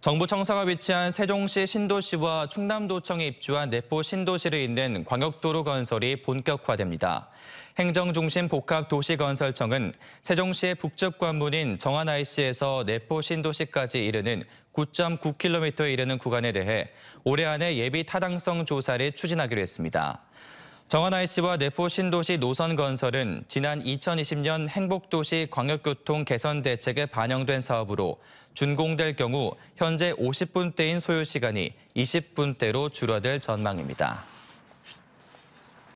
정부청사가 위치한 세종시 신도시와 충남도청에 입주한 내포 신도시를 잇는 광역도로 건설이 본격화됩니다. 행정중심 복합도시건설청은 세종시의 북쪽 관문인 정안IC에서 내포 신도시까지 이르는 9.9km에 이르는 구간에 대해 올해 안에 예비 타당성 조사를 추진하기로 했습니다. 정원아이 씨와 내포 신도시 노선 건설은 지난 2020년 행복도시 광역교통 개선 대책에 반영된 사업으로 준공될 경우 현재 50분대인 소요 시간이 20분대로 줄어들 전망입니다.